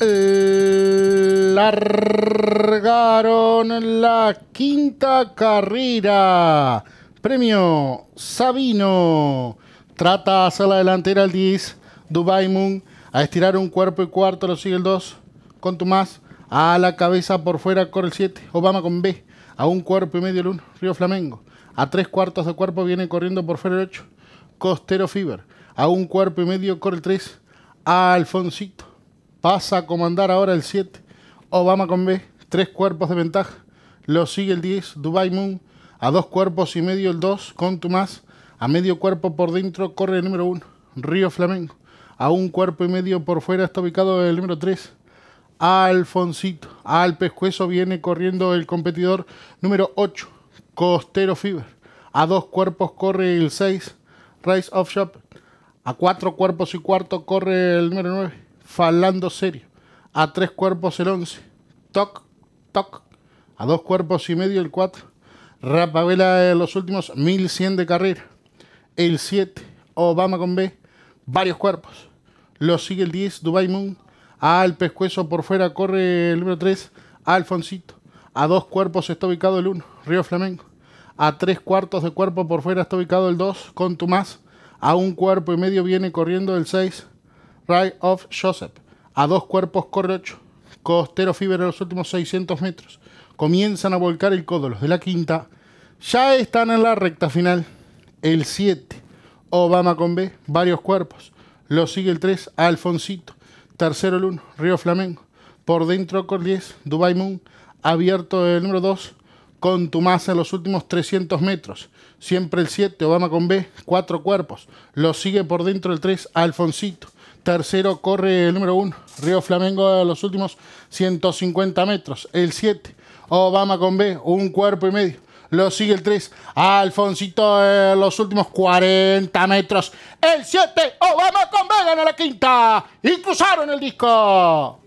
largaron la quinta carrera. Premio Sabino. Trata hacer la delantera al 10. Dubai Moon. A estirar un cuerpo y cuarto lo sigue el 2. Con Tomás. A la cabeza por fuera corre el 7. Obama con B. A un cuerpo y medio el 1. Río Flamengo. A tres cuartos de cuerpo viene corriendo por fuera el 8. Costero Fiber. A un cuerpo y medio corre el 3. Alfonsito. Vas a comandar ahora el 7. Obama con B, tres cuerpos de ventaja. Lo sigue el 10, Dubai Moon, a dos cuerpos y medio el 2, con Tomás. A medio cuerpo por dentro corre el número 1, Río Flamengo. A un cuerpo y medio por fuera está ubicado el número 3, Alfonsito. Al pescuezo viene corriendo el competidor número 8, Costero Fever. A dos cuerpos corre el 6, Rise of Shop. A cuatro cuerpos y cuarto corre el número 9, falando serio. A tres cuerpos el 11. Toc, toc. A dos cuerpos y medio el 4. Rapavela en los últimos 1100 de carrera. El 7. Obama con B. Varios cuerpos. Lo sigue el 10. Dubai Moon. Al pescuezo por fuera corre el número 3. Alfoncito. A dos cuerpos está ubicado el 1. Río Flamenco A tres cuartos de cuerpo por fuera está ubicado el 2. Tomás A un cuerpo y medio viene corriendo el 6. Ride of Joseph, a dos cuerpos corrocho, costero Fiber en los últimos 600 metros. Comienzan a volcar el codo los de la quinta. Ya están en la recta final. El 7, Obama con B, varios cuerpos. Lo sigue el 3, Alfonsito. Tercero el 1, Río Flamengo. Por dentro con 10, Dubai Moon. Abierto el número 2, con Tumasa en los últimos 300 metros. Siempre el 7, Obama con B, cuatro cuerpos. Lo sigue por dentro el 3, Alfonsito. Tercero corre el número 1, Río Flamengo a los últimos 150 metros. El 7, Obama con B, un cuerpo y medio. Lo sigue el 3, Alfonsito en los últimos 40 metros. El 7, Obama con B gana la quinta. Y cruzaron el disco.